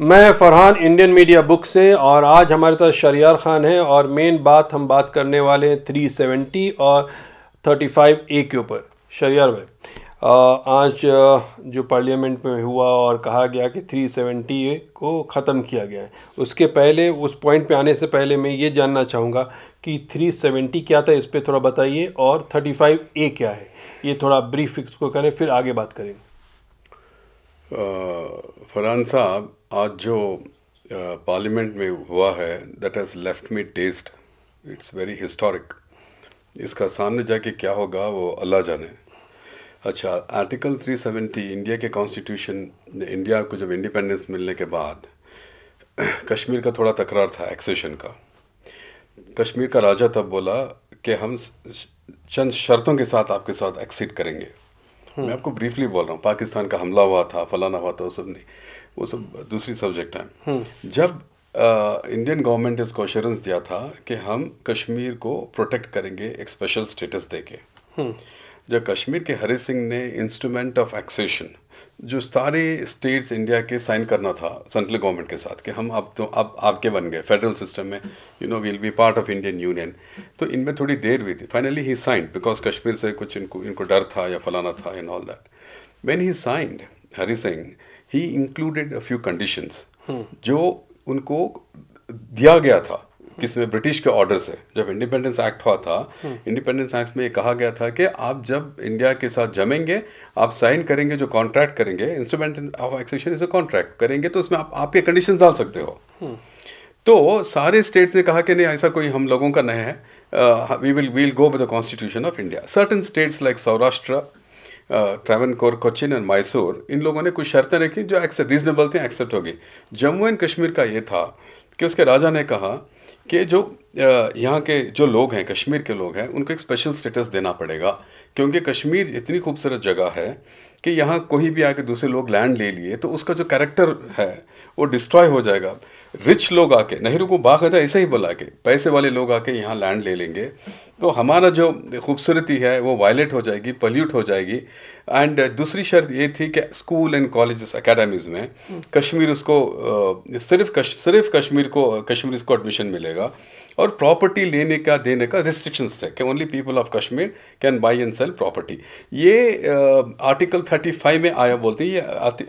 मैं Farhan Indian media book से और आज हमारे साथ शरियार ख़ान है और मेन बात हम बात करने वाले हैं 370 और 35 ए के ऊपर शरियार भाई आज जो पार्लियामेंट में हुआ और कहा गया कि 370 को ख़त्म किया गया है उसके पहले उस पॉइंट पे आने से पहले मैं ये जानना चाहूँगा कि 370 क्या था इस पर थोड़ा बताइए और 35 ए क्या है ये थोड़ा ब्रीफ फिक्स को करें फिर आगे बात करेंगे फरहान साहब आज जो पार्लियामेंट में हुआ है that has left me test it's very historic इसका सामने जाके क्या होगा वो अल्लाह जाने अच्छा आर्टिकल 370 इंडिया के कॉन्स्टिट्यूशन ने इंडिया को जब इंडिपेंडेंस मिलने के बाद कश्मीर का थोड़ा तकरार था एक्सेशन का कश्मीर का राजा तब बोला कि हम चंद शर्तों के साथ आपके साथ एक्सिट करेंगे मैं हम्म। आपको ब्रीफली बोल रहा हूँ पाकिस्तान का हमला हुआ था फलाना हुआ था वो सब नहीं वो सब हम्म। दूसरी सब्जेक्ट है हम्म। जब इंडियन गवर्नमेंट ने इसको अश्योरेंस दिया था कि हम कश्मीर को प्रोटेक्ट करेंगे एक स्पेशल स्टेटस दे के जब कश्मीर के हरी सिंह ने इंस्ट्रूमेंट ऑफ एक्सेशन जो सारे स्टेट्स इंडिया के साइन करना था सेंट्रल गवर्नमेंट के साथ कि हम अब तो अब आपके बन गए फेडरल सिस्टम में you know will be part of Indian union तो इनमें थोड़ी देर हुई थी finally he signed because Kashmir से कुछ इनको इनको डर था या फलाना था in all that when he signed Hari Singh he included a few conditions जो उनको दिया गया था किसमें ब्रिटिश के ऑर्डर से जब इंडिपेंडेंस एक्ट हुआ था इंडिपेंडेंस एक्ट में ये कहा गया था कि आप जब इंडिया के साथ जमेंगे आप साइन करेंगे जो कॉन्ट्रैक्ट करेंगे instrument of accession is a contract करेंगे तो उसमें आप आपके कंडीशन डाल सकते हो हम्म। तो सारे स्टेट्स ने कहा कि नहीं ऐसा कोई हम लोगों का नहीं है we will will go with the constitution of India certain states like Saurashtra Coorg Cochin and Mysore इन लोगों ने कुछ शर्तें रखी जो एक्सेप्ट रीजनेबल थी एक्सेप्ट होगी जम्मू एंड कश्मीर का ये था कि उसके राजा ने कहा कि जो यहाँ के जो लोग हैं कश्मीर के लोग हैं उनको एक स्पेशल स्टेटस देना पड़ेगा क्योंकि कश्मीर इतनी खूबसूरत जगह है कि यहाँ कोई भी आके दूसरे लोग लैंड ले लिए तो उसका जो कैरेक्टर है वो डिस्ट्रॉय हो जाएगा रिच लोग आके नेहरू को बाकायदा ऐसे ही बुला के पैसे वाले लोग आके यहाँ लैंड ले लेंगे तो हमारा जो खूबसूरती है वो वायलेट हो जाएगी पल्यूट हो जाएगी एंड दूसरी शर्त ये थी कि स्कूल एंड कॉलेज अकेडमीज़ में हम्म। कश्मीर उसको सिर्फ कश, सिर्फ कश्मीर को कश्मीर इसको एडमिशन मिलेगा और प्रॉपर्टी लेने का देने का रिस्ट्रिक्शंस थे कि only people of Kashmir can buy and sell property ये आर्टिकल uh, 35 में आया बोलते हैं ये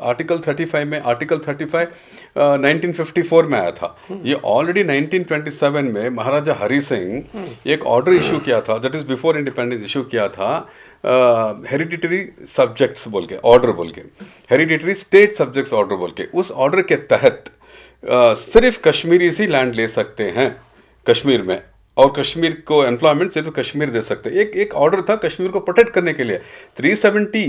आर्टिकल 35 में आर्टिकल 35 uh, 1954 में आया था हम्म। ये ऑलरेडी 1927 में महाराजा हरी सिंह हम्म। एक ऑर्डर इशू किया था that is before independence issue किया था हेरिडिटरी सब्जेक्ट्स बोल के ऑर्डर बोल के हेरिडिटरी स्टेट सब्जेक्ट्स ऑर्डर बोल के उस ऑर्डर के तहत uh, सिर्फ कश्मीरी ही लैंड ले सकते हैं कश्मीर में और कश्मीर को एम्प्लॉयमेंट सिर्फ कश्मीर दे सकते एक एक ऑर्डर था कश्मीर को प्रोटेक्ट करने के लिए 370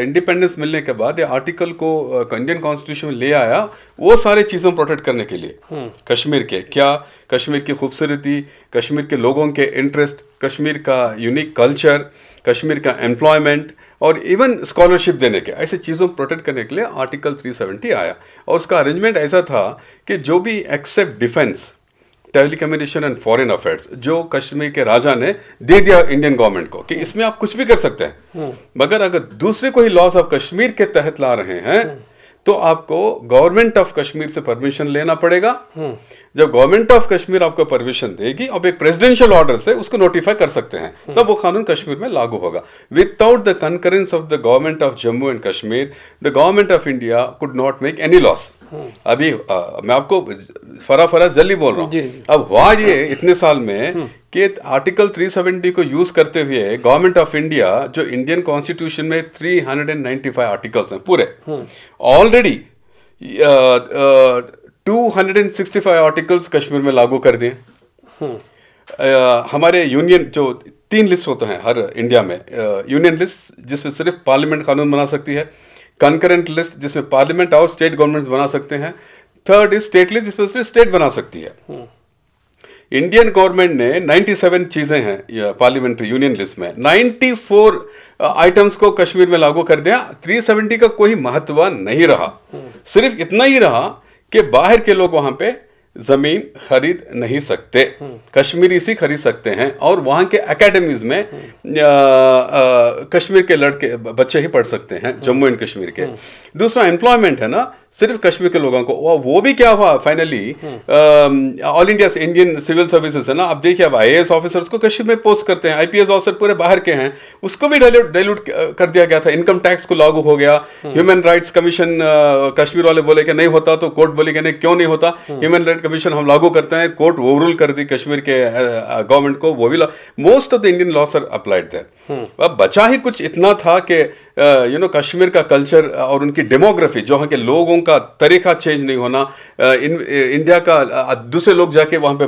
इंडिपेंडेंस uh, मिलने के बाद ये आर्टिकल को इंडियन uh, कॉन्स्टिट्यूशन में ले आया वो सारे चीज़ों प्रोटेक्ट करने के लिए हम्म। कश्मीर के क्या कश्मीर की खूबसूरती कश्मीर के लोगों के इंटरेस्ट कश्मीर का यूनिक कल्चर कश्मीर का एम्प्लॉयमेंट और इवन स्कॉलरशिप देने के ऐसे चीज़ों को प्रोटेक्ट करने के लिए आर्टिकल 370 आया और उसका अरेंजमेंट ऐसा था कि जो भी except defence telecommunication and foreign affairs जो कश्मीर के राजा ने दे दिया इंडियन गवर्नमेंट को कि हम्म। इसमें आप कुछ भी कर सकते हैं हम्म। मगर अगर दूसरे कोई लॉस आप कश्मीर के तहत ला रहे हैं हम्म। तो आपको गवर्नमेंट ऑफ कश्मीर से परमिशन लेना पड़ेगा जब गवर्नमेंट ऑफ कश्मीर आपको परमिशन देगी आप एक प्रेसिडेंशियल ऑर्डर से उसको नोटिफाई कर सकते हैं हम्म। तब वो कानून कश्मीर में लागू होगा without the concurrence of the government of Jammu and Kashmir the government of India could not make any laws अभी आ, मैं आपको फरा फरा जल्दी बोल रहा हूँ अब हुआ ये इतने साल में हम्म। कि आर्टिकल 370 को यूज करते हुए गवर्नमेंट ऑफ इंडिया जो इंडियन कॉन्स्टिट्यूशन में 395 आर्टिकल्स हैं पूरे ऑलरेडी हम्म। 265 आर्टिकल्स कश्मीर में लागू कर दिए हम्म। हमारे यूनियन जो तीन लिस्ट होते हैं हर इंडिया में यूनियन लिस्ट जिसमें सिर्फ पार्लियामेंट कानून बना सकती है कंकरेंट लिस्ट जिसमें पार्लियामेंट और स्टेट गवर्नमेंट्स बना सकते हैं थर्ड इज स्टेट लिस्ट जिसमें सिर्फ स्टेट बना सकती है इंडियन हम्म। गवर्नमेंट ने 97 चीज़ें हैं पार्लियामेंट्री यूनियन लिस्ट में 94 आइटम्स को कश्मीर में लागू कर दिया 370 का कोई महत्व नहीं रहा हम्म। सिर्फ इतना ही रहा कि बाहर के लोग वहां पे जमीन खरीद नहीं सकते हम्म। कश्मीरी इसी खरीद सकते हैं और वहां के अकेडमीज में हम्म। कश्मीर के लड़के बच्चे ही पढ़ सकते हैं हम्म। जम्मू एंड कश्मीर के दूसरा एम्प्लॉयमेंट है ना सिर्फ कश्मीर के लोगों को वो भी क्या हुआ finally all India Indian civil services है ना आप देखिए अब आई एस ऑफिसर्स को कश्मीर में पोस्ट करते हैं आईपीएस ऑफिसर पूरे बाहर के हैं उसको भी डाइल्यूट कर दिया गया था इनकम टैक्स को लागू हो गया ह्यूमन राइट्स कमीशन कश्मीर वाले बोले कि नहीं होता तो कोर्ट बोले कि नहीं क्यों नहीं होता ह्यूमन राइट कमीशन हम लागू करते हैं कोर्ट ओवर रूल कर दी कश्मीर के गवर्नमेंट uh, को वो भी most of the Indian laws are applied थे अब बचा ही कुछ इतना था कि यू नो कश्मीर का कल्चर और उनकी डेमोग्राफी जो वहाँ के लोगों का तरीका चेंज नहीं होना इन, इंडिया का दूसरे लोग जाके वहाँ पे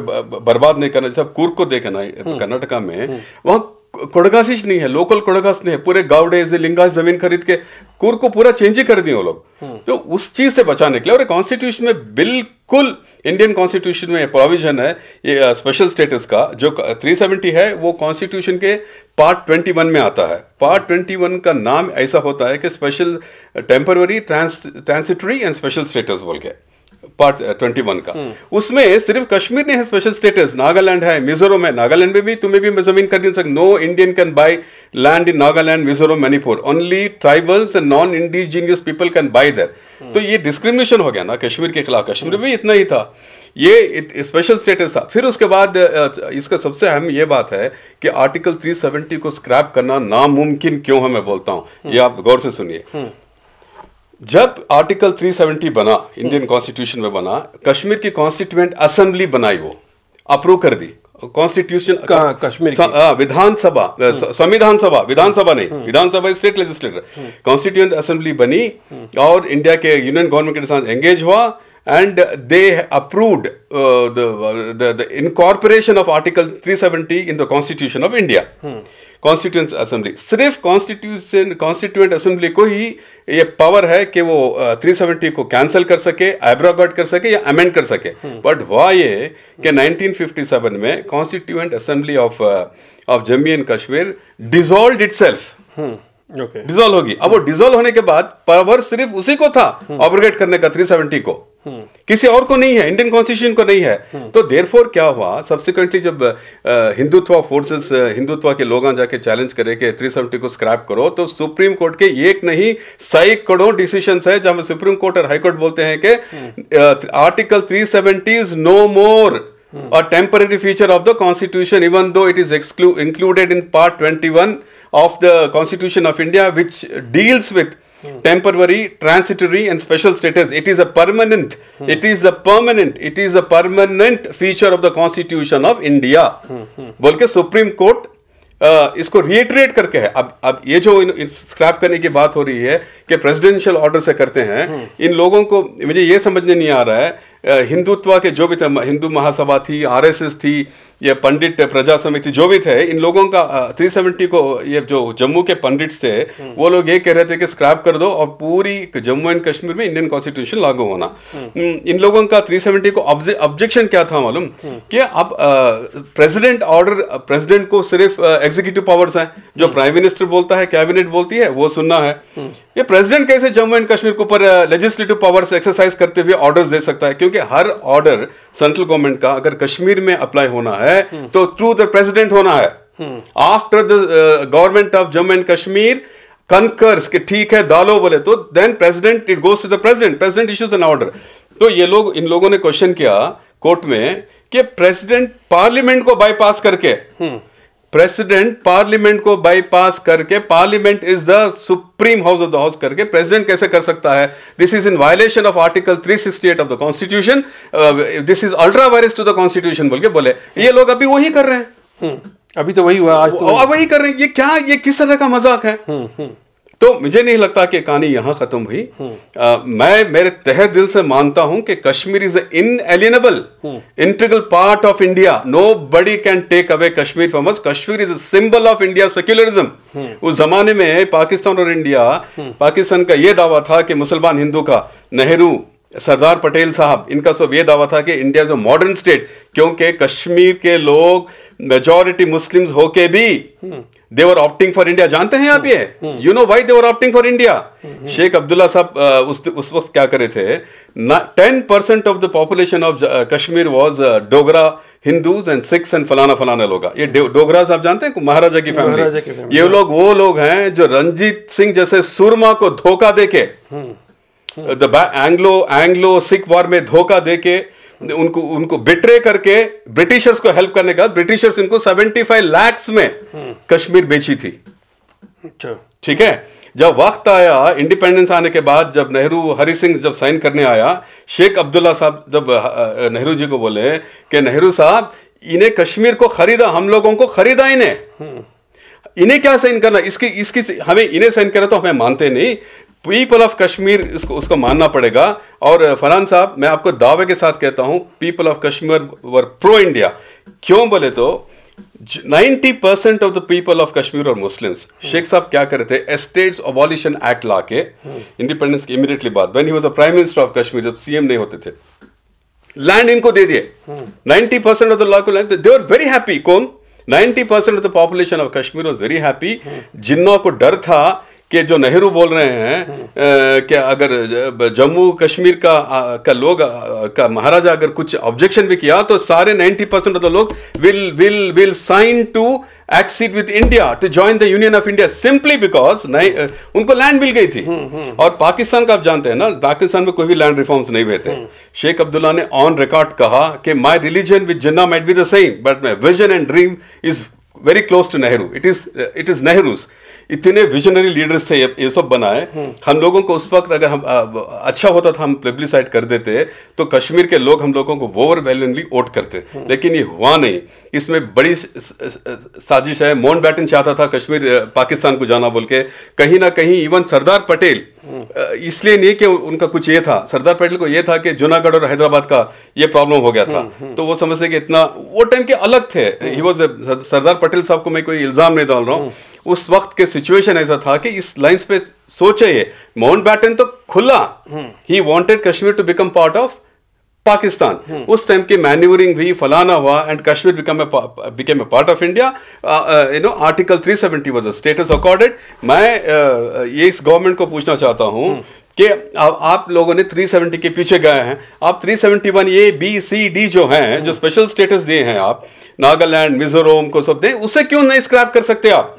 बर्बाद नहीं करना जैसे कुर्क को देखना हम्म। कर्नाटका में हम्म। वहाँ कोड़गाशिश नहीं है लोकल कोड़गास नहीं है पूरे गावड़े लिंगा जमीन खरीद के कुर को पूरा चेंज ही कर दिए वो लोग हम्म। तो उस चीज से बचाने के लिए और कॉन्स्टिट्यूशन में बिल्कुल इंडियन कॉन्स्टिट्यूशन में प्रोविजन है ये स्पेशल स्टेटस का जो 370 है वो कॉन्स्टिट्यूशन के पार्ट 21 में आता है पार्ट 21 का नाम ऐसा होता है कि special temporary trans transitory and special status बोल के पार्ट ट्वेंटी वन का hmm. उसमें सिर्फ कश्मीर ने है स्पेशल स्टेटस नागालैंड है मिजोरम है नागालैंड में भी तुम्हें भी जमीन खरीद सकते no Indian can buy land in Nagaland Mizoram Manipur only tribals and non indigenous people can buy there तो ये डिस्क्रिमिनेशन हो गया ना कश्मीर के खिलाफ कश्मीर में भी इतना ही था ये स्पेशल स्टेटस था फिर उसके बाद uh, इसका सबसे अहम ये बात है कि आर्टिकल 370 को स्क्रैप करना नामुमकिन क्यों है मैं बोलता हूं ये hmm. आप गौर से सुनिए hmm. जब आर्टिकल 370 बना इंडियन कॉन्स्टिट्यूशन में बना कश्मीर की कॉन्स्टिट्यूएंट असेंबली बनाई वो अप्रूव कर दी कॉन्स्टिट्यूशन कश्मीर हाँ, विधानसभा हम्म। संविधान सभा विधानसभा नहीं हम्म। विधानसभा स्टेट लेजिस्लेटर कॉन्स्टिट्यूएंट असेंबली बनी हम्म। और इंडिया के यूनियन गवर्नमेंट के साथ एंगेज हुआ and they approved uh, the, the, the 370 in the constitution of India hmm. Constituent assembly सिर्फ कॉन्स्टिट्यूशन कॉन्स्टिट्यूंट असेंबली को ही ये पावर है कि वो थ्री सेवेंटी को कैंसिल कर सके एब्रोगेट कर सके या अमेंड कर सके बट हम्म. हुआ ये कि 1957 में constituent assembly of of Jammu and Kashmir dissolve itself okay. Dissolve होगी अब वो डिजोल्व hmm. होने के बाद पावर सिर्फ उसी को था ऑपरेट hmm. करने का सेवेंटी को hmm. किसी और को नहीं है इंडियन कॉन्स्टिट्यूशन को नहीं है तो देरफोर क्या हुआ सब्सिक्वेंटली जब हिंदुत्व फोर्सेस हिंदुत्व के लोग जाके चैलेंज करे कि सेवेंटी को स्क्रैप करो तो सुप्रीम कोर्ट के एक नहीं सही करोड़ डिसीशन है जहां सुप्रीम कोर्ट और हाईकोर्ट बोलते हैं कि article three seventy is no more temporary feature of the constitution even though it is exclu included in part twenty one of the Constitution of India, which deals with Hmm. temporary transitory and special status it is a permanent hmm. it is a permanent it is a permanent feature of the constitution of india hmm. बोल supreme court Uh, इसको reiterate करके है अब अब ये जो scrap करने की बात हो रही है कि प्रेसिडेंशियल ऑर्डर से करते हैं इन लोगों को मुझे ये समझने नहीं आ रहा है हिंदुत्व के जो भी थे हिंदू महासभा थी आरएसएस थी ये पंडित प्रजा समिति जो भी थे इन लोगों का 370 को ये जो जम्मू के पंडित थे हम्म। वो लोग ये कह रहे थे कि स्क्रैप कर दो और पूरी जम्मू एंड कश्मीर में इंडियन कॉन्स्टिट्यूशन लागू होना हम्म। हम्म, इन लोगों का 370 को ऑब्जेक्शन क्या था मालूम कि अब प्रेसिडेंट ऑर्डर प्रेसिडेंट को सिर्फ एग्जीक्यूटिव पावर्स हैं जो प्राइम मिनिस्टर बोलता है कैबिनेट बोलती है वो सुनना है ये प्रेसिडेंट कैसे जम्मू एंड कश्मीर के ऊपर लेजिस्लेटिव पावर्स एक्सरसाइज करते हुए ऑर्डर्स दे सकता है क्योंकि हर ऑर्डर सेंट्रल गवर्नमेंट का अगर कश्मीर में अप्लाई होना है हम्म। तो थ्रू द प्रेसिडेंट होना है after the government of Jammu and Kashmir concurs के ठीक है दालो बोले तो then president it goes to the president president issues an order तो ये लोग इन लोगों ने क्वेश्चन किया कोर्ट में कि प्रेसिडेंट पार्लियामेंट को बाईपास करके हम्म। प्रेसिडेंट पार्लियामेंट को बाईपास करके parliament is the supreme house of the house करके प्रेसिडेंट कैसे कर सकता है this is in violation of article 368 of the constitution this is ultra vires to the constitution बोल के बोले ये लोग अभी वही कर रहे हैं हम्म, अभी तो वही हुआ आज तो वही कर रहे हैं ये क्या ये किस तरह का मजाक है हुँ, हम्म, हुँ. हम्म। तो मुझे नहीं लगता कि कहानी यहाँ खत्म हुई हम्म। आ, मैं मेरे तह दिल से मानता हूं कि Kashmir is inalienable integral part of India nobody can take away Kashmir from us Kashmir is a symbol of India secularism उस जमाने में पाकिस्तान और इंडिया हम्म। पाकिस्तान का यह दावा था कि मुसलमान हिंदू का नेहरू सरदार पटेल साहब इनका सब ये दावा था कि India is a modern state क्योंकि कश्मीर के लोग मेजोरिटी मुस्लिम होके भी हम्म। देवर ऑप्टिंग फॉर इंडिया जानते हैं आप ये you know why they were opting for India Sheikh Abdullah साहब उस उस वक्त क्या करे थे ten percent of the population of Kashmir was Dogra Hindus and six and फलाना फलाना लोग ये डोगरा साहब जानते हैं महाराजा की फैमिली ये हाँ। लोग वो लोग हैं जो रंजीत सिंह जैसे सुरमा को धोखा देके the Anglo Anglo Sikh war में धोखा देके उनको उनको बिट्रे करके ब्रिटिशर्स को हेल्प करने का ब्रिटिशर्स इनको 75 लाख में हम्म। कश्मीर बेची थी अच्छा। ठीक है जब वक्त आया इंडिपेंडेंस आने के बाद जब नेहरू हरि सिंह जब साइन करने आया शेख अब्दुल्ला साहब जब नेहरू जी को बोले कि नेहरू साहब इन्हें कश्मीर को खरीदा हम लोगों को खरीदा इन्हें हम्म। इन्हें क्या साइन करना इसकी इसकी हमें इन्हें साइन करना तो हमें मानते नहीं पीपल ऑफ कश्मीर इसको उसको मानना पड़ेगा और फरहान साहब मैं आपको दावे के साथ कहता हूँ people of Kashmir were pro India क्यों बोले तो 90 percent of the people of Kashmir और मुस्लिम्स शेख साहब क्या करे थे एस्टेट्स ऑबॉल्यूशन एक्ट ला के इंडिपेंडेंस की इमीडिएटली बाद when he was a prime minister of Kashmir जब सीएम नहीं होते थे लैंड इनको दे दिए 90 परसेंट ऑफ द लॉ को land they are very happy कौन 90 percent of the population of Kashmir was very happy Jinnah को डर था कि जो नेहरू बोल रहे हैं हाँ। कि अगर जम्मू कश्मीर का का लोग का महाराजा अगर कुछ ऑब्जेक्शन भी किया तो सारे 90 परसेंट ऑफ द लोग will will will sign to accede with India to join the union of India simply because नहीं उनको लैंड मिल गई थी हाँ, हाँ। और पाकिस्तान का आप जानते हैं ना पाकिस्तान में कोई भी लैंड रिफॉर्म्स नहीं हुए थे शेख अब्दुल्ला ने ऑन रिकॉर्ड कहा कि my religion with Jinnah might be the same but my vision and dream is very close to Nehru it is it is Nehru's इतने विजनरी लीडर्स थे ये, सब बनाए हम्म। हम लोगों को उस वक्त अगर हम अच्छा होता था हम पब्लिसाइड कर देते तो कश्मीर के लोग हम लोगों को ओवर वैल्यूनली वोट करते हम्म। लेकिन ये हुआ नहीं इसमें बड़ी साजिश है मोहन बैटन चाहता था कश्मीर पाकिस्तान को जाना बोल के कहीं ना कहीं इवन सरदार पटेल हम्म। इसलिए नहीं कि उनका कुछ ये था सरदार पटेल को ये था कि जूनागढ़ और हैदराबाद का ये प्रॉब्लम हो गया था तो वो समझते कि इतना वो टाइम के अलग थे ही वॉज सरदार पटेल साहब को मैं कोई इल्ज़ाम नहीं डाल रहा हूँ उस वक्त के सिचुएशन ऐसा था कि इस लाइंस पे सोचे ये माउंट बैटन तो खुला ही wanted Kashmir to become part of Pakistan उस टाइम की मैन्यूवरिंग हुई फलाना हुआ and Kashmir become became a part of India you know article 370 was a status accorded मैं uh, ये इस गवर्नमेंट को पूछना चाहता हूं हम्म। कि आप लोगों ने 370 के पीछे गए हैं आप 371 ए बी सी डी जो हैं जो स्पेशल स्टेटस दिए हैं आप नागालैंड मिजोरम को सब दें उसे क्यों नहीं स्क्रैप कर सकते आप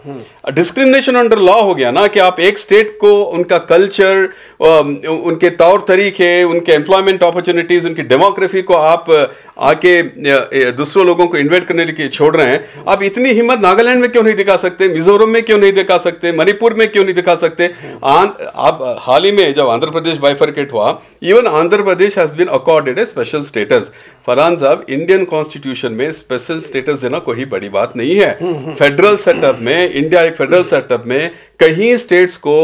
डिस्क्रिमिनेशन अंडर लॉ हो गया ना कि आप एक स्टेट को उनका कल्चर um, उनके तौर तरीके उनके एम्प्लॉयमेंट अपॉर्चुनिटीज उनकी डेमोक्रेफी को आप uh, आके दूसरों लोगों को इन्वेट करने के लिए छोड़ रहे हैं आप इतनी हिम्मत नागालैंड में क्यों नहीं दिखा सकते मिजोरम में क्यों नहीं दिखा सकते मणिपुर में क्यों नहीं दिखा सकते हम्म। आप हाल ही में जब आंध्र प्रदेश बैफर्केट हुआ even Andhra Pradesh has been accorded a special status Farhan साहब इंडियन कॉन्स्टिट्यूशन में स्पेशल स्टेटस देना कोई बड़ी बात नहीं है फेडरल हम्म, सेटअप हम्म। में इंडिया एक फेडरल सेटअप में कहीं स्टेट्स को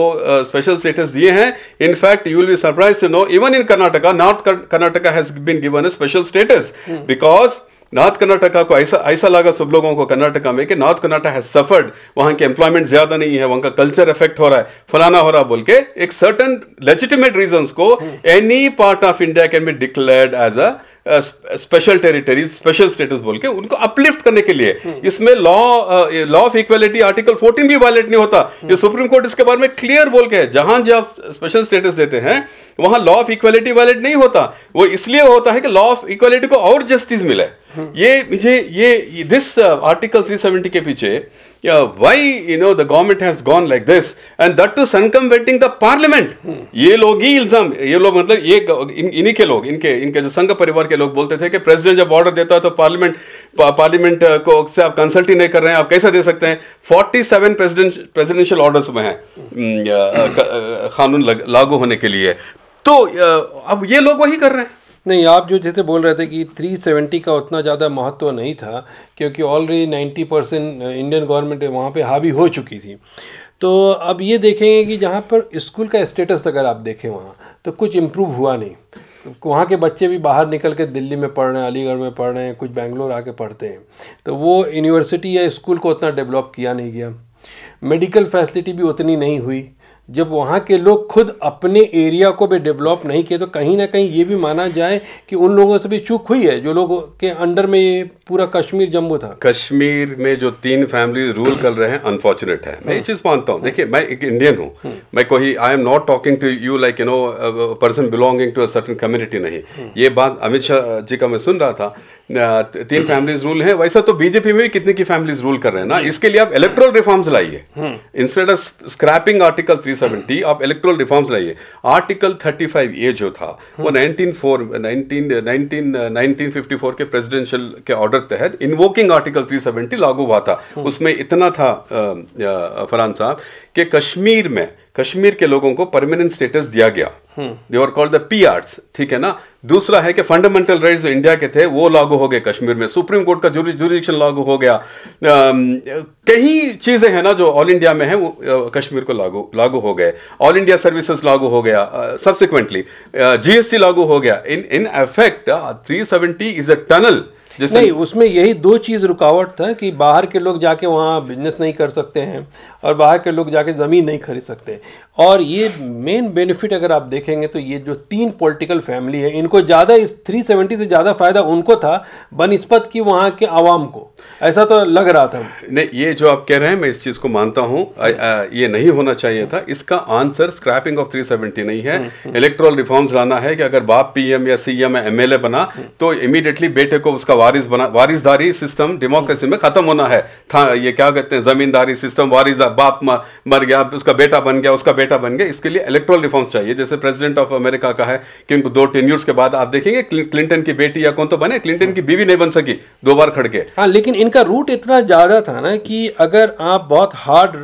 स्पेशल स्टेटस दिए हैं in fact you will be surprise to know even in Karnataka north Karnataka has been given a special status because north Karnataka को ऐसा ऐसा लगा सब लोगों को कर्नाटका में कि नॉर्थ कर्नाटका हैज सफर्ड वहाँ के एम्प्लॉयमेंट ज़्यादा नहीं है वहाँ का कल्चर इफेक्ट हो रहा है फलाना हो रहा बोल के एक सर्टन लेजिटिमेट रीजन को any part of India can be declared as a special territory special status बोल के उनको अपलिफ्ट करने के लिए हम्म। इसमें law law of equality article 14 भी वायलेट नहीं होता हम्म। ये सुप्रीम कोर्ट इसके बारे में क्लियर बोल के जहां जहां स्पेशल स्टेटस देते हैं वहां लॉ ऑफ इक्वेलिटी वायलेट नहीं होता वो इसलिए होता है कि लॉ ऑफ इक्वेलिटी को और जस्टिस मिले Mm-hmm. ये मुझे ये दिस आर्टिकल 370 के पीछे why you know the government has gone like this and that to circumventing the parliament ये लोग ही इल्जाम ये लोग मतलब ये इन्हीं के लोग इनके इनके जो संघ परिवार के लोग बोलते थे कि प्रेसिडेंट जब ऑर्डर देता है तो पार्लियामेंट पार्लियामेंट uh, को से आप कंसल्ट ही नहीं कर रहे हैं आप कैसे दे सकते हैं forty seven president presidential orders में हैं hmm. Hmm, uh, uh, कानून लागू होने के लिए तो अब ये लोग वही कर रहे हैं नहीं आप जो जैसे बोल रहे थे कि 370 का उतना ज़्यादा महत्व नहीं था क्योंकि ऑलरेडी 90 परसेंट इंडियन गवर्नमेंट वहाँ पे हावी हो चुकी थी तो अब ये देखेंगे कि जहाँ पर स्कूल का स्टेटस अगर आप देखें वहाँ तो कुछ इम्प्रूव हुआ नहीं वहाँ के बच्चे भी बाहर निकल के दिल्ली में पढ़ रहे हैं अलीगढ़ में पढ़ रहे हैं कुछ बेंगलोर आके पढ़ते हैं तो वो यूनिवर्सिटी या स्कूल को उतना डेवलप किया नहीं गया मेडिकल फैसिलिटी भी उतनी नहीं हुई जब वहाँ के लोग खुद अपने एरिया को भी डेवलप नहीं किए तो कहीं ना कहीं ये भी माना जाए कि उन लोगों से भी चूक हुई है जो लोगों के अंडर में ये पूरा कश्मीर जम्मू था कश्मीर में जो तीन फैमिली रूल कर रहे हैं अनफॉर्चुनेट है मैं ये हाँ। चीज़ मानता हूँ देखिए मैं एक इंडियन हूँ हाँ। मैं कोई I am not talking to you like you know person belonging to at an certain community नहीं हाँ। ये बात अमित शाह जी का मैं सुन रहा था तीन फैमिलीज रूल है वैसा तो बीजेपी में भी कितने की फैमिलीज रूल कर रहे हैं ना इसके लिए आप इलेक्ट्रल रिफॉर्म्स लाइए instead of scrapping article three 1970 आप इलेक्ट्रोल रिफॉर्म्स लाइए आर्टिकल 35 ए जो था वो 194 19 19 1954 के प्रेसिडेंशियल के ऑर्डर तहत इन्वोकिंग आर्टिकल 370 लागू हुआ था उसमें इतना था uh, फरहान साहब कि कश्मीर में कश्मीर के लोगों को परमानेंट स्टेटस दिया गया they are called the P arts ठीक है ना दूसरा है कि फंडामेंटल राइट्स जो इंडिया के थे वो लागू हो गए कश्मीर में सुप्रीम कोर्ट का जुरिडिक्शन लागू हो गया कई चीज़ें हैं ना जो ऑल इंडिया में है वो कश्मीर को लागू लागू हो गए ऑल इंडिया सर्विसेज लागू हो गया सब्सिक्वेंटली जीएसटी लागू हो गया in in effect three seventy is a tunnel नहीं उसमें यही दो चीज़ रुकावट था कि बाहर के लोग जाके वहाँ बिजनेस नहीं कर सकते हैं और बाहर के लोग जाके ज़मीन नहीं खरीद सकते और ये मेन बेनिफिट अगर आप देखेंगे तो ये जो तीन पॉलिटिकल फैमिली है इनको ज़्यादा इस थ्री सेवेंटी से ज़्यादा फ़ायदा उनको था बनस्पत की वहाँ के आवाम को ऐसा तो लग रहा था नहीं ये जो आप कह रहे हैं मैं इस चीज़ को मानता हूँ ये नहीं होना चाहिए था इसका आंसर स्क्रैपिंग ऑफ सेवेंटी नहीं है इलेक्ट्रल रिफॉर्म्स हम्म, हम्म। लाना है कि अगर बाप पी या सी या बना हम्म। तो इमीडिएटली बेटे को उसका वारिस बना वारिसदारी सिस्टम डेमोक्रेसी में ख़त्म होना है था ये क्या कहते हैं ज़मींदारी सिस्टम वारिस बाप मर गया उसका बेटा बन गया उसका बेटा बन गया इसके लिए इलेक्ट्रोल रिफॉर्म्स चाहिए जैसे प्रेसिडेंट ऑफ अमेरिका का है कि उनको दो टेन के बाद आप देखेंगे क्लिंटन की बेटी या कौन तो बने क्लिंटन की बीवी नहीं बन सकी दो बार खड़ गए हाँ लेकिन इनका रूट इतना ज़्यादा था ना कि अगर आप बहुत हार्ड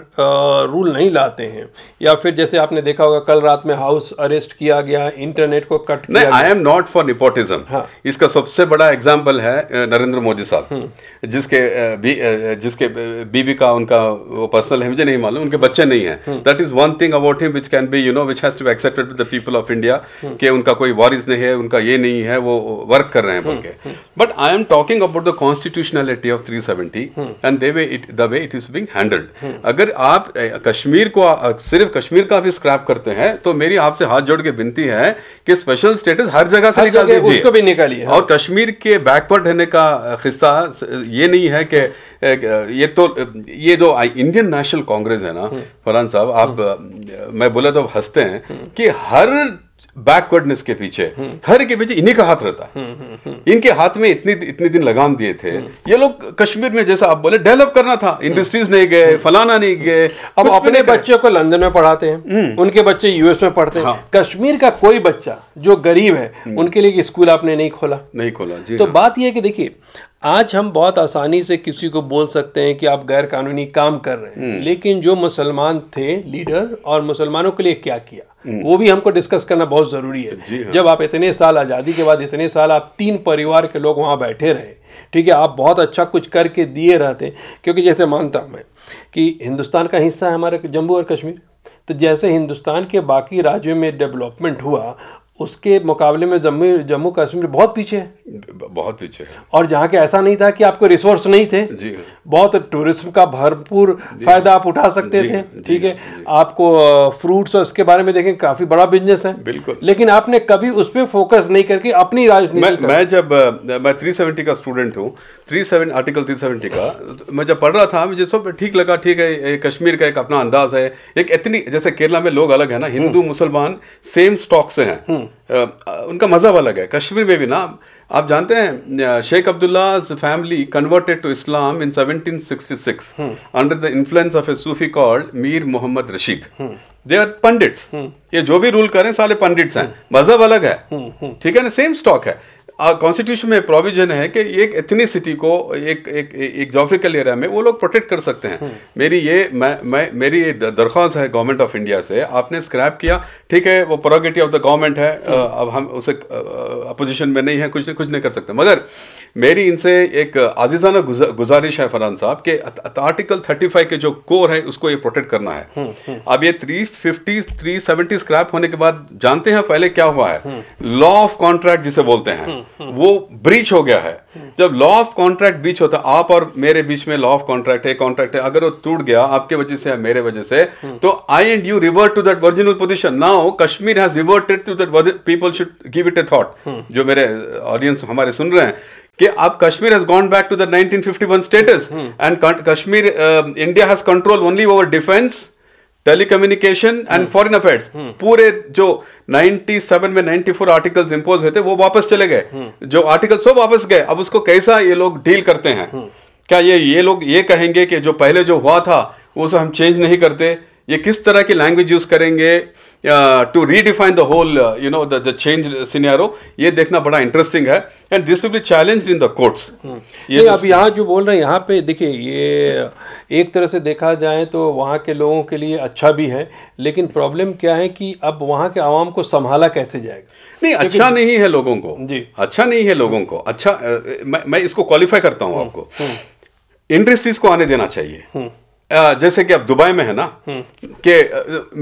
रूल नहीं लाते हैं या फिर जैसे आपने देखा होगा कल रात में हाउस अरेस्ट किया गया इंटरनेट को कट नहीं I am not for nepotism इसका सबसे बड़ा एग्जाम्पल है नरेंद्र मोदी साहब हम्म। जिसके भी, जिसके बीबी का उनका वो पर्सनल है मुझे नहीं मालूम उनके बच्चे नहीं है that is one thing about him which can be you know which has to accepted with the people of India कि उनका कोई वॉरिज नहीं है उनका ये नहीं है वो वर्क कर रहे हैं बोल हम्म। के but I am talking about the constitutionality of three seventy and the way it the way it is being handled अगर आप कश्मीर को सिर्फ कश्मीर का भी स्क्रैप करते हैं तो मेरी आपसे हाथ जोड़ के विनती है कि स्पेशल स्टेटस हर जगह से निकाल दीजिए हाँ। और कश्मीर के बैकवर्ड रहने का हिस्सा ये नहीं है कि ये तो ये जो इंडियन नेशनल कांग्रेस है ना हम्म। फरहान साहब आप हम्म। मैं बोला तो हंसते हैं हम्म। कि हर बैकवर्डनेस के पीछे हम्म। हर के पीछे इन्हीं का हाथ रहता है हम्म, हम्म, इनके हाथ में इतनी इतने दिन लगाम दिए थे ये लोग कश्मीर में जैसा आप बोले डेवलप करना था इंडस्ट्रीज नहीं गए फलाना नहीं गए अब अपने बच्चों को लंदन में पढ़ाते हैं उनके बच्चे यूएस में पढ़ते हैं हाँ। कश्मीर का कोई बच्चा जो गरीब है उनके लिए स्कूल आपने नहीं खोला नहीं खोला तो हाँ। बात यह है कि देखिए आज हम बहुत आसानी से किसी को बोल सकते हैं कि आप गैर कानूनी काम कर रहे हैं हम्म। लेकिन जो मुसलमान थे लीडर और मुसलमानों के लिए क्या किया हम्म। वो भी हमको डिस्कस करना बहुत ज़रूरी है हाँ। जब आप इतने साल आज़ादी के बाद इतने साल आप तीन परिवार के लोग वहाँ बैठे रहे ठीक है आप बहुत अच्छा कुछ करके दिए रहते क्योंकि जैसे मानता हूँ मैं कि हिंदुस्तान का हिस्सा है हमारे जम्मू और कश्मीर तो जैसे हिंदुस्तान के बाकी राज्यों में डेवलपमेंट हुआ उसके मुकाबले में जम्मू जम्मू कश्मीर बहुत पीछे है बहुत पीछे है और जहाँ के ऐसा नहीं था कि आपको रिसोर्स नहीं थे जी बहुत टूरिज्म का भरपूर फायदा आप उठा सकते थे ठीक है आपको फ्रूट्स और इसके बारे में देखें काफी बड़ा बिजनेस है बिल्कुल लेकिन आपने कभी उस पर फोकस नहीं करके अपनी राजनीति मैं, मैं जब मैं थ्री का स्टूडेंट हूँ three seven article three seventy का मैं जब पढ़ रहा था मुझे सब ठीक लगा ठीक है कश्मीर का एक अपना अंदाज है एक इतनी जैसे केरला में लोग अलग है ना हिंदू हम्म। मुसलमान सेम स्टॉक से हैं हम्म। उनका मज़हब अलग है कश्मीर में भी ना आप जानते हैं Sheikh Abdullah's family converted to Islam in 1766 under the influence of a Sufi called Mir Mohammad Rashid they are Pandits ये जो भी रूल करें सारे पंडिट्स हैं हम्म। मजहब अलग है ठीक है ना सेम स्टॉक है कॉन्स्टिट्यूशन में प्रोविजन है कि एक एथनीसिटी को एक एक एक जोग्राफिकल एरिया में वो लोग प्रोटेक्ट कर सकते हैं हम्म। मेरी ये मैं मैं मेरी ये दरख्वास्त है गवर्नमेंट ऑफ इंडिया से आपने स्क्रैप किया ठीक है वो प्रोगेटिव ऑफ द गवर्नमेंट है हम्म। अब हम उसे अपोजिशन में नहीं है कुछ कुछ नहीं कर सकते मगर मेरी इनसे एक आजिजाना गुजारिश है फरहान साहब कि आर्टिकल थर्टी फाइव के जो कोर है उसको ये प्रोटेक्ट करना है हम्म, अब ये three fifty three seventy scrap होने के बाद जानते हैं पहले क्या हुआ है लॉ ऑफ कॉन्ट्रैक्ट जिसे बोलते हैं वो ब्रीच हो गया है जब लॉ ऑफ कॉन्ट्रैक्ट बीच होता है आप और मेरे बीच में लॉ ऑफ कॉन्ट्रैक्ट है कॉन्ट्रैक्ट है अगर वो टूट गया आपके वजह से या मेरे वजह से तो I and you revert to that original position now Kashmir has reverted to that people should give it a thought जो मेरे ऑडियंस uh, हमारे सुन रहे हैं कि अब Kashmir has gone back to the 1951 status and Kashmir India has control only over defence telecommunication and हम्म। Foreign affairs हम्म। पूरे जो 97 में 94 आर्टिकल्स इंपोज हुए थे वो वापस चले गए हम्म। जो आर्टिकल सब वापस गए अब उसको कैसा ये लोग डील करते हैं क्या ये ये लोग ये कहेंगे कि जो पहले जो हुआ था उसे हम चेंज नहीं करते ये किस तरह की लैंग्वेज यूज करेंगे to redefine the whole you know the change senior ये देखना बड़ा इंटरेस्टिंग है and this will be challenge in the courts ये आप यहाँ जो बोल रहे हैं यहाँ पे देखिए ये एक तरह से देखा जाए तो वहाँ के लोगों के लिए अच्छा भी है लेकिन प्रॉब्लम क्या है कि अब वहाँ के आवाम को संभाला कैसे जाएगा नहीं अच्छा नहीं है लोगों को जी अच्छा नहीं है लोगों को अच्छा मैं मैं इसको क्वालिफाई करता हूँ hmm. आपको इंडस्ट्रीज hmm. को आने देना चाहिए hmm. जैसे कि अब दुबई में है ना हम्म। कि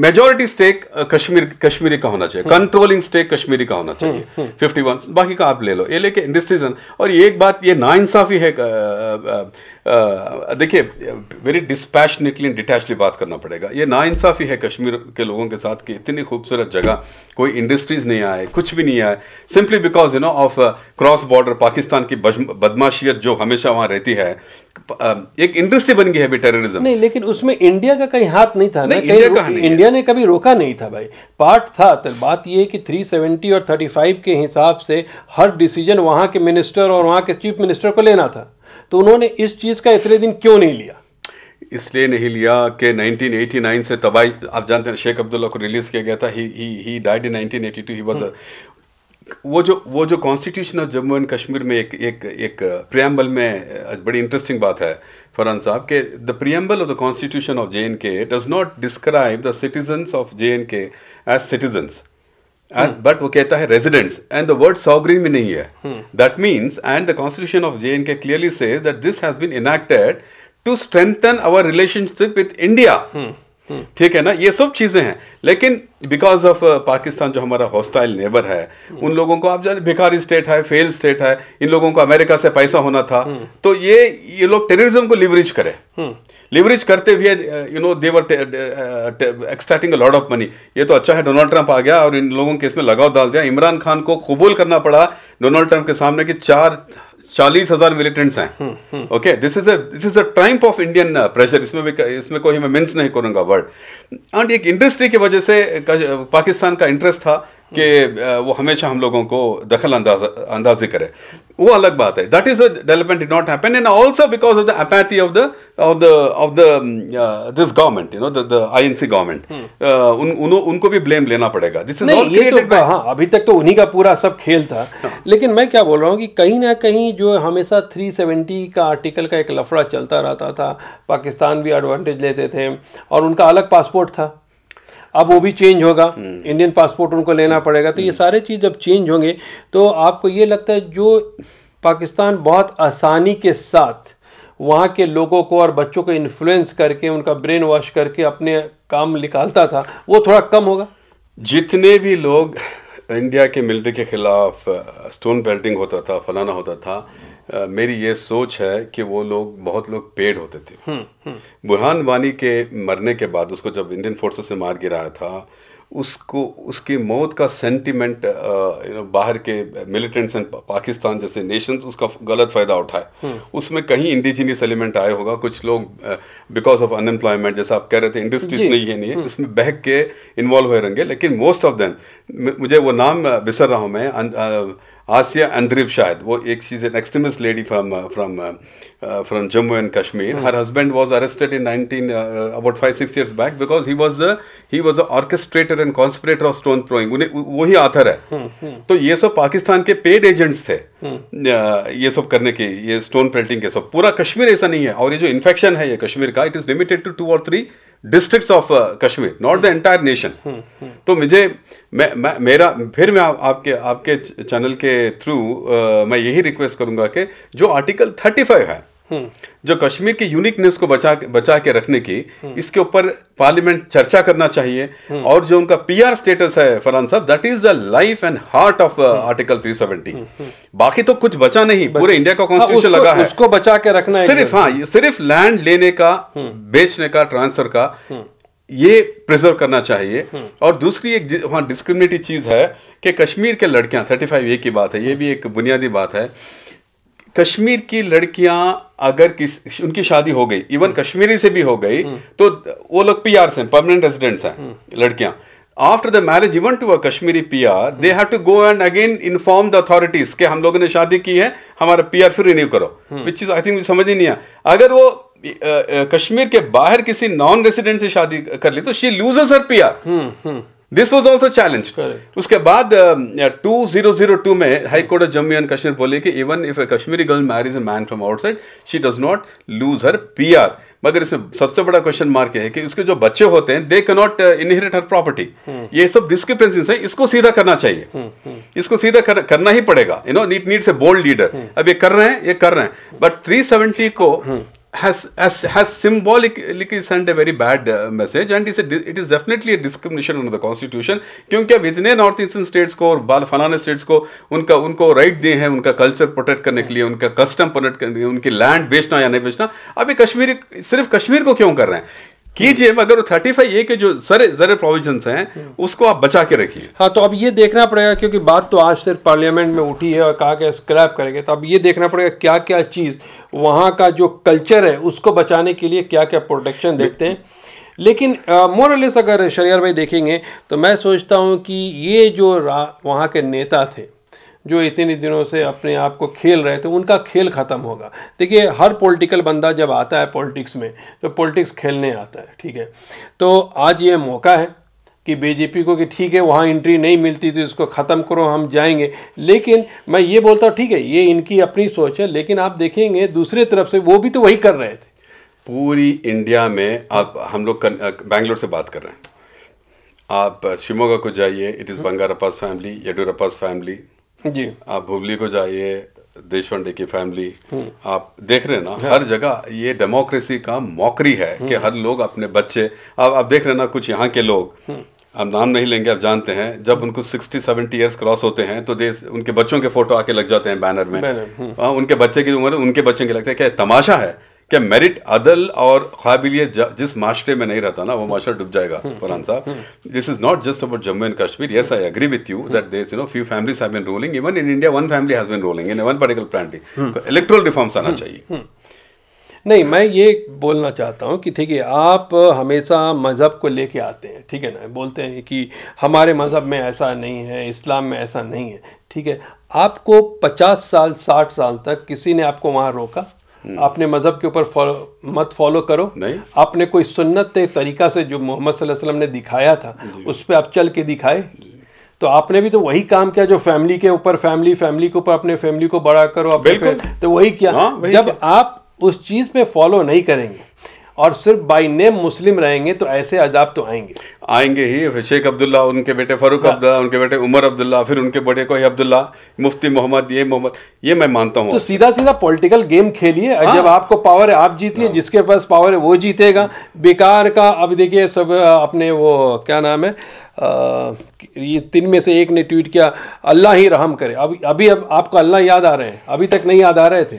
मेजोरिटी स्टेक कश्मीर कश्मीरी का होना चाहिए कंट्रोलिंग हम्म। स्टेक कश्मीरी का होना चाहिए फिफ्टी हम्म, वन बाकी का आप ले लो ये लेके इंडस्ट्रीज और एक बात ये ना इंसाफी है देखिए वेरी डिस्पैशनेटली एंड डिटैचली बात करना पड़ेगा ये नाइंसाफ़ी है कश्मीर के लोगों के साथ कि इतनी खूबसूरत जगह कोई इंडस्ट्रीज़ नहीं आए कुछ भी नहीं आए simply because you know of cross border Pakistan की बदमाशियत जो हमेशा वहाँ रहती है एक इंडस्ट्री बन गई है अभी टेररिज्म नहीं लेकिन उसमें इंडिया का कहीं हाथ नहीं था नहीं, इंडिया, का नहीं इंडिया ने कभी रोका नहीं था भाई पार्ट था तो बात यह कि 370 और 35 के हिसाब से हर डिसीजन वहाँ के मिनिस्टर और वहाँ के चीफ मिनिस्टर को लेना था तो उन्होंने इस चीज़ का इतने दिन क्यों नहीं लिया इसलिए नहीं लिया कि 1989 से तबाही आप जानते हैं शेख अब्दुल्ला को रिलीज़ किया गया था ही ही he died in 1982 he was वो जो वो जो constitution of Jammu and Kashmir में एक एक एक प्रियम्बल में बड़ी इंटरेस्टिंग बात है फरहान साहब के the preamble of the constitution of J and K does not describe the citizens of J and K as citizens but hmm. वो कहता है residents and the word sovereign में नहीं है that means and the constitution of J and K clearly says that this has been enacted to strengthen our relationship with India ठीक है ना ये सब चीजें हैं लेकिन बिकॉज ऑफ पाकिस्तान जो हमारा हॉस्टाइल नेबर है hmm. उन लोगों को आप जाने भिखारी स्टेट है फेल स्टेट है इन लोगों को अमेरिका से पैसा होना था hmm. तो ये ये लोग टेररिज्म को लिवरेज करें लिवरेज करते हुए you know they're extracting a lot of money ये तो अच्छा है डोनाल्ड ट्रंप आ गया और इन लोगों के इसमें लगाव डाल दिया इमरान खान को कबूल करना पड़ा डोनाल्ड ट्रंप के सामने कि चार चालीस हजार मिलिटेंट्स हैं okay this is this is a triumph of Indian pressure इसमें भी इसमें कोई मैं मेंस नहीं करूंगा वर्ड एंड एक इंडस्ट्री की वजह से पाकिस्तान का इंटरेस्ट था कि वो हमेशा हम लोगों को दखल अंदाजा अंदाजी करे वो अलग बात है that is a development did not happen and also because of the apathy of the of the of the this government you know the I N C government उनको भी ब्लेम लेना पड़ेगा दिस इज नॉट हाँ अभी तक तो उन्हीं का पूरा सब खेल था हाँ. लेकिन मैं क्या बोल रहा हूँ कि कहीं ना कहीं जो हमेशा 370 का आर्टिकल का एक लफड़ा चलता रहता था पाकिस्तान भी एडवांटेज लेते थे और उनका अलग पासपोर्ट था अब वो भी चेंज होगा इंडियन हम्म। पासपोर्ट उनको लेना हम्म। पड़ेगा तो ये हम्म। सारे चीज़ जब चेंज होंगे तो आपको ये लगता है जो पाकिस्तान बहुत आसानी के साथ वहाँ के लोगों को और बच्चों को इन्फ्लुएंस करके उनका ब्रेन वॉश करके अपने काम निकालता था वो थोड़ा कम होगा जितने भी लोग इंडिया के मिलिट्री के ख़िलाफ़ स्टोन बेल्टिंग होता था फलाना होता था मेरी ये सोच है कि वो लोग बहुत लोग पेड होते थे हम्म, हम्म। बुरहान वानी के मरने के बाद उसको जब इंडियन फोर्सेस से मार गिराया था उसको उसकी मौत का सेंटिमेंट यू नो बाहर के मिलिटेंट्स एंड पाकिस्तान जैसे नेशंस उसका गलत फ़ायदा उठाए हम्म। उसमें कहीं इंडिजीनियस एलिमेंट आए होगा कुछ लोग बिकॉज ऑफ अनएम्प्लॉयमेंट जैसा आप कह रहे थे इंडस्ट्रीज नहीं है नहीं है उसमें बहक के इन्वॉल्व हो रहेंगे लेकिन मोस्ट ऑफ देन मुझे वो नाम बिसर रहा हूँ मैं अं, आसिया अंद्रिप शायद वो एक चीज an extremist lady from from from Jammu and Kashmir her husband was arrested in 19 about five six years back because he was he was a orchestrator and conspirator of stone throwing उन्हें वो ही आथर है hmm, hmm. तो ये सब पाकिस्तान के paid agents थे hmm. ये सब करने के ये स्टोन पेल्टिंग के सब पूरा कश्मीर ऐसा नहीं है और ये जो इन्फेक्शन है ये कश्मीर का it is limited to two और three districts of Kashmir not the entire nation तो मुझे मैं, मैं मेरा फिर मैं आ, आपके आपके चैनल के थ्रू uh, मैं यही रिक्वेस्ट करूंगा कि जो आर्टिकल 35 है हम्म। जो कश्मीर की यूनिकनेस को बचा बचा के रखने की हम्म। इसके ऊपर पार्लियामेंट चर्चा करना चाहिए हम्म। और जो उनका पीआर स्टेटस है फरहान साहब that is the life and heart of article 370 बाकी तो कुछ बचा नहीं पूरे इंडिया का कॉन्स्टिट्यूशन हाँ, लगा है उसको बचा के रखना सिर्फ हाँ सिर्फ लैंड लेने का बेचने का ट्रांसफर का ये प्रिजर्व करना चाहिए और दूसरी एक वहां डिस्क्रिमिनेटिव चीज़ है कि कश्मीर के लड़कियां थर्टी फाइव ए की बात है ये भी एक बुनियादी बात है कश्मीर की लड़कियां अगर किस उनकी शादी हो गई इवन हम्म। कश्मीरी से भी हो गई हम्म। तो वो लोग पी आर हैं परमानेंट रेजिडेंट्स हैं हम्म। लड़कियां after the marriage even to a Kashmiri P R they have to go and again inform the authorities के हम लोगों ने शादी की है हमारा पी आर फिर रिन्यू करो विच इज आई थिंक मुझे समझ ही नहीं आया अगर वो कश्मीर के बाहर किसी नॉन रेसिडेंट से शादी कर ली तो she loses her P R this was also challenge उसके बाद टू जीरो जीरो टू में high court of Jammu and Kashmir बोले कि even if a Kashmiri girl marriage a man from outside she does not lose her P R मगर इसमें सबसे बड़ा question mark है कि उसके जो बच्चे होते हैं दे के नॉट इनहेरिट हर प्रॉपर्टी ये सब डिस्क्रिपेंसिस है इसको सीधा करना चाहिए हम्म, हम्म। इसको सीधा कर, करना ही पड़ेगा यू नो नीट नीट से बोल्ड हम्म। लीडर अब ये कर रहे हैं ये कर रहे हैं बट सेवेंटी को has, has, has symbolically sent a very bad uh, message and a, it is definitely a discrimination under the constitution क्योंकि अब इतने नॉर्थ ईस्टर्न स्टेट्स को और बाल फलाने स्टेट्स को उनका उनको राइट right दिए हैं उनका कल्चर प्रोटेक्ट करने के लिए उनका कस्टम प्रोटेक्ट करने के लिए उनकी लैंड बेचना या नहीं बेचना अब ये कश्मीरी सिर्फ कश्मीर को क्यों कर रहे हैं कीजिए मगर थर्टी फाइव ए के जो सरे जरे प्रोविजन हैं हम्म। उसको आप बचा के रखिए हाँ तो अब ये देखना पड़ेगा क्योंकि बात तो आज सिर्फ पार्लियामेंट में उठी है और कहा गया स्क्रैप करेंगे तो अब ये देखना पड़ेगा क्या क्या चीज़ वहाँ का जो कल्चर है उसको बचाने के लिए क्या क्या प्रोटेक्शन देखते हैं लेकिन मोरलेस अगर शरियार भाई देखेंगे तो मैं सोचता हूँ कि ये जो वहाँ के नेता थे जो इतने दिनों से अपने आप को खेल रहे थे उनका खेल ख़त्म होगा देखिए हर पॉलिटिकल बंदा जब आता है पॉलिटिक्स में तो पॉलिटिक्स खेलने आता है ठीक है तो आज ये मौका है कि बीजेपी को कि ठीक है वहाँ एंट्री नहीं मिलती तो इसको ख़त्म करो हम जाएंगे लेकिन मैं ये बोलता हूँ ठीक है ये इनकी अपनी सोच है लेकिन आप देखेंगे दूसरे तरफ से वो भी तो वही कर रहे थे पूरी इंडिया में आप हम लोग बैंगलोर से बात कर रहे हैं आप शिमोगा को जाइए it is Bangarappa's family Yeddyurappa's family जी आप भुगली को जाइए देशपांडे की फैमिली हम्म। आप देख रहे हैं ना हाँ। हर जगह ये डेमोक्रेसी का मौकरी है कि हम्म। हर लोग अपने बच्चे अब आप देख रहे ना कुछ यहाँ के लोग अब हम्म। नाम नहीं लेंगे आप जानते हैं जब उनको सिक्सटी सेवेंटी ईयर्स क्रॉस होते हैं तो देश उनके बच्चों के फोटो आके लग जाते हैं बैनर में बैनर, हाँ, उनके बच्चे की उम्र उनके बच्चे के लगते हैं क्या तमाशा है क्या मेरिट अदल और काबिलियत जिस माशरे में नहीं रहता ना वो माशरा डूब जाएगा हम्म, हम्म, फरहान साहब this is not just about Jammu and Kashmir yes I agree with you that these you know few families have been ruling even in India one family has been ruling in one particular plant electoral reforms आना हम्म, चाहिए नहीं मैं ये बोलना चाहता हूँ कि ठीक है आप हमेशा मज़हब को लेके आते हैं ठीक है ना बोलते हैं कि हमारे मज़हब में ऐसा नहीं है इस्लाम में ऐसा नहीं है ठीक है आपको 50 साल 60 साल तक किसी ने आपको वहाँ रोका आपने हम्म। मज़हब के ऊपर मत फॉलो करो नहीं आपने कोई सुन्नत तरीका से जो मोहम्मद वसल्लम ने दिखाया था उस पर आप चल के दिखाए तो आपने भी तो वही काम किया जो फैमिली के ऊपर फैमिली फैमिली के ऊपर अपने फैमिली को बड़ा करो अपने तो वही किया हाँ, वही जब क्या? आप उस चीज़ में फॉलो नहीं करेंगे और सिर्फ बाई नेम मुस्लिम रहेंगे तो ऐसे अजाब तो आएंगे आएंगे ही शेख अब्दुल्ला उनके बेटे फारूक हाँ। अब्दुल्ला उनके बेटे उमर अब्दुल्ला फिर उनके बड़े कोई अब्दुल्ला मुफ्ती मोहम्मद ये मोहम्मद ये मैं मानता हूँ तो सीधा सीधा पॉलिटिकल गेम खेलिए हाँ। जब आपको पावर है आप जीतिए हाँ। जिसके पास पावर है वो जीतेगा बेकार का अब देखिए सब अपने वो क्या नाम है आ, ये तीन में से एक ने ट्वीट किया अल्लाह ही रहम करे अभी अभी अब आपको अल्लाह याद आ रहे हैं अभी तक नहीं याद आ रहे थे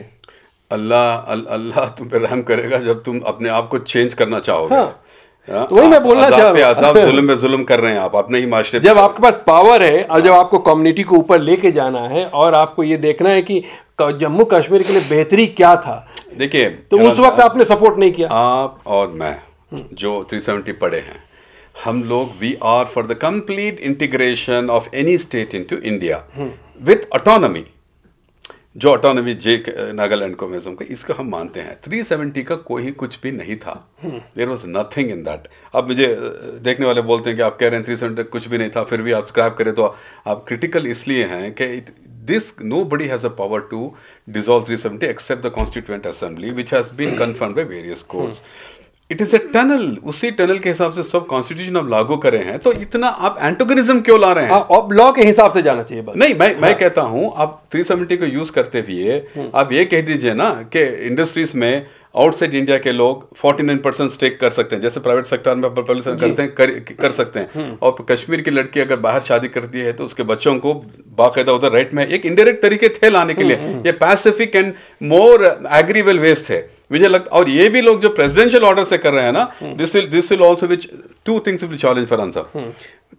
अल्लाह अल्लाह तुम पे रहम करेगा जब तुम अपने आप को चेंज करना चाहोगे हाँ।, हाँ। तो वही मैं बोलना चाह रहा हूँ जुल्म में जुल्म कर रहे हैं आप अपने ही माशरे जब आपके पास पावर है और जब आपको कम्युनिटी को ऊपर लेके जाना है और आपको ये देखना है कि जम्मू कश्मीर के लिए बेहतरी क्या था देखिए तो उस वक्त आपने सपोर्ट नहीं किया आप और मैं हम्म। जो 370 पढ़े हैं हम लोग we are for the complete integration of any state into India with autonomy जो ऑटोनॉमी जे नागालैंड को मैं का इसका हम मानते हैं थ्री सेवेंटी का कोई कुछ भी नहीं था there was nothing in that अब मुझे देखने वाले बोलते हैं कि आप कह रहे हैं थ्री सेवेंटी कुछ भी नहीं था फिर भी आप स्क्रैप करें तो आप क्रिटिकल इसलिए हैं कि it nobody has a power to dissolve three seventy except the assembly assembly which has been confirm by various hmm. It is a tunnel उसी टनल के हिसाब से सब कॉन्स्टिट्यूशन आप लागू करे हैं तो इतना आप एंटोगनिज्म क्यों ला रहे हैं आप लॉ के हिसाब से जाना चाहिए बस नहीं मैं हाँ। मैं कहता हूँ आप थ्री सेवेंटी को यूज़ करते हुए हम्म। आप ये कह दीजिए ना कि इंडस्ट्रीज में आउटसाइड इंडिया के लोग 49 परसेंट स्टेक कर सकते हैं जैसे प्राइवेट सेक्टर में करते हैं कर, कर सकते हैं हम्म। और कश्मीर की लड़की अगर बाहर शादी करती है तो उसके बच्चों को बाकायदा उधर राइट में एक इनडायरेक्ट तरीके थे लाने के हम्म, लिए ये pacific and more agreeable west थे मुझे लगता और ये भी लोग जो प्रेसिडेंशियल ऑर्डर से कर रहे हैं ना this will this will also which two things will challenge for answer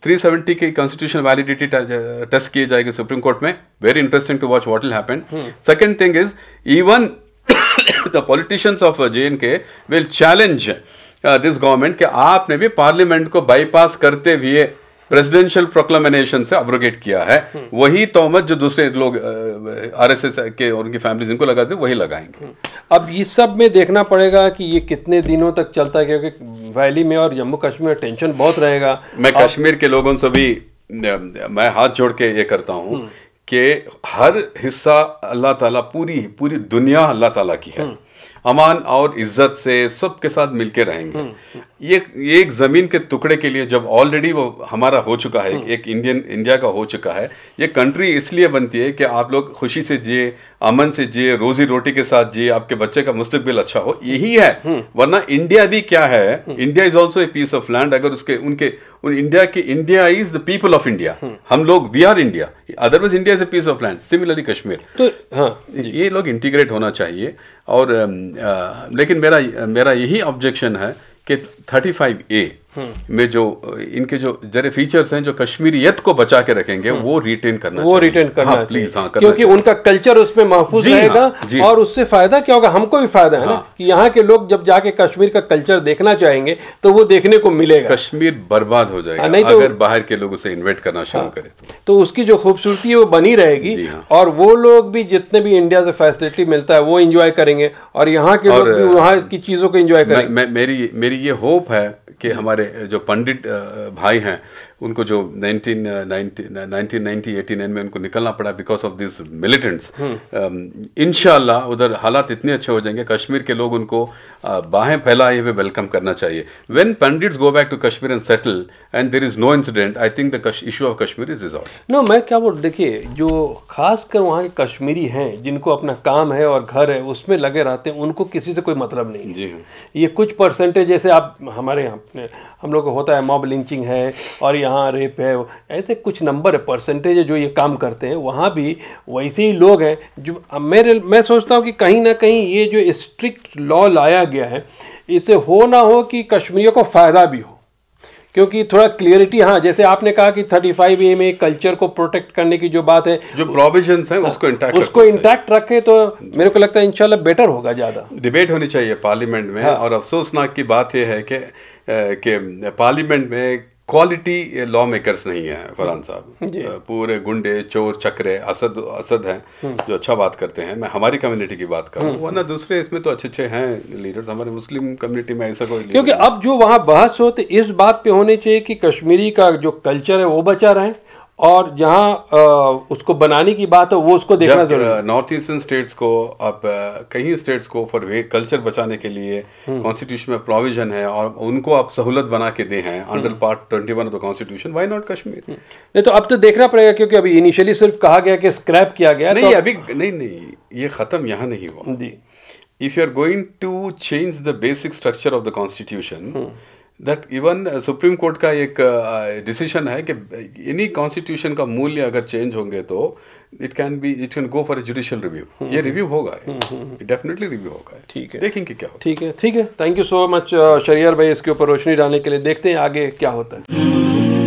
370 की कॉन्स्टिट्यूशन वैलिडिटी टेस्ट किए जाएगी सुप्रीम कोर्ट में very interesting to watch what will happen second thing is even the politicians of J and K will challenge this government कि आपने भी parliament को bypass करते हुए प्रेसिडेंशियल प्रोक्लामिनेशन से अब्रोगेट किया है हम्म। वही तोहमत जो दूसरे लोग आरएसएस के और उनकी फैमिलीज इनको लगाते वही लगाएंगे हम्म। अब ये सब में देखना पड़ेगा कि ये कितने दिनों तक चलता है क्योंकि वैली में और जम्मू कश्मीर में टेंशन बहुत रहेगा मैं कश्मीर के लोगों से भी मैं हाथ जोड़ के ये करता हूँ हम्म। कि हर हिस्सा अल्लाह ताला पूरी पूरी दुनिया अल्लाह ताला की है अमान और इज्जत से सबके साथ मिलके रहेंगे हम्म, हम्म। ये ये एक ज़मीन के टुकड़े के लिए जब ऑलरेडी वो हमारा हो चुका है हम्म। एक इंडियन इंडिया का हो चुका है ये कंट्री इसलिए बनती है कि आप लोग खुशी से जिए अमन से जिए रोजी रोटी के साथ जिए आपके बच्चे का मुस्तबिल अच्छा हो यही है वरना इंडिया भी क्या है India is also a piece of land अगर उसके उनके उन India India India is the people of India हम लोग we are India otherwise India is a piece of land similarly Kashmir तो हाँ ये लोग इंटीग्रेट होना चाहिए और आ, um, uh, लेकिन मेरा मेरा यही ऑब्जेक्शन है कि थर्टी फाइव ए में जो इनके जो जरे फीचर्स हैं जो कश्मीरियत को बचा के रखेंगे हम्म। वो रिटेन करना वो रिटेन करना हाँ, प्लीज हाँ करना क्योंकि उनका कल्चर उसमें महफूज हाँ, रहेगा हाँ, और उससे फायदा क्या होगा हमको भी फायदा है हाँ, ना कि यहाँ के लोग जब जाके कश्मीर का कल्चर देखना चाहेंगे तो वो देखने को मिलेगा कश्मीर बर्बाद हो जाएगा हाँ, नहीं तो अगर बाहर के लोग उसे इन्वेट करना शुरू हाँ। करें तो उसकी जो खूबसूरती है वो बनी रहेगी और वो लोग भी जितने भी इंडिया से फैसिलिटी मिलता है वो इंजॉय करेंगे और यहाँ के लोग भी वहाँ की चीज़ों को इंजॉय करेंगे मेरी मेरी ये होप है कि हमारे जो पंडित भाई हैं उनको जो 1990 नाइन में उनको निकलना पड़ा बिकॉज ऑफ दिस मिलिटेंट्स इनशाला उधर हालात इतने अच्छे हो जाएंगे कश्मीर के लोग उनको Uh, बाहें फैलाए हुए वेलकम करना चाहिए when Pandits go back to Kashmir and settle and there is no incident I think the issue of Kashmir is resolve no मैं क्या बोल देखिए जो खासकर वहाँ के कश्मीरी हैं जिनको अपना काम है और घर है उसमें लगे रहते हैं उनको किसी से कोई मतलब नहीं जी हाँ। ये कुछ परसेंटेज जैसे आप हमारे यहाँ हम लोग को होता है मॉब लिंचिंग है और यहाँ रेप है ऐसे कुछ नंबर है परसेंटेज है जो ये काम करते हैं वहाँ भी वैसे ही लोग हैं जो मेरे मैं सोचता हूँ कि कहीं ना कहीं ये जो स्ट्रिक्ट लॉ लाया गया है इससे हो ना हो कि कश्मीरियों को फ़ायदा भी हो क्योंकि थोड़ा क्लियरिटी हाँ जैसे आपने कहा कि फाइव ए में कल्चर को प्रोटेक्ट करने की जो बात है जो प्रोविजन है हाँ, उसको इंटैक्ट उसको इंटैक्ट रखे तो मेरे को लगता है इंशाल्लाह बेटर होगा ज़्यादा डिबेट होनी चाहिए पार्लियामेंट में हाँ। और अफसोसनाक की बात यह है कि, कि पार्लियामेंट में क्वालिटी लॉ मेकर्स नहीं है फरहान साहब पूरे गुंडे चोर चक्रे असद असद हैं हम्म। जो अच्छा बात करते हैं मैं हमारी कम्युनिटी की बात कर रहा हूँ वरना दूसरे इसमें तो अच्छे अच्छे हैं लीडर्स हमारे मुस्लिम कम्युनिटी में ऐसा कोई क्योंकि अब जो वहाँ बहस हो तो इस बात पे होनी चाहिए कि कश्मीरी का जो कल्चर है वो बचा रहे और जहाँ उसको बनाने की बात हो वो उसको देखना जरूरी नॉर्थ ईस्टर्न स्टेट्स को अब कई स्टेट्स को फॉर वे कल्चर बचाने के लिए कॉन्स्टिट्यूशन हम्म। में प्रोविजन है और उनको आप सहूलत बना के दे हैं under part twenty one of the constitution why not Kashmir नहीं तो अब तो देखना पड़ेगा क्योंकि अभी इनिशियली सिर्फ कहा गया कि स्क्रैप किया गया नहीं तो अभी नहीं नहीं ये ख़त्म यहाँ नहीं हुआ जी if you are going to change the basic structure of the constitution that even supreme court का एक डिसीजन uh, uh, है कि एनी uh, कॉन्स्टिट्यूशन का मूल्य अगर चेंज होंगे तो it can be it can go for a judicial review ये रिव्यू होगा डेफिनेटली हम्म, रिव्यू हम्म, हम्म। होगा ठीक है देखेंगे क्या होगा ठीक है ठीक है थैंक यू सो मच शरियर भाई इसके ऊपर रोशनी डालने के लिए देखते हैं आगे क्या होता है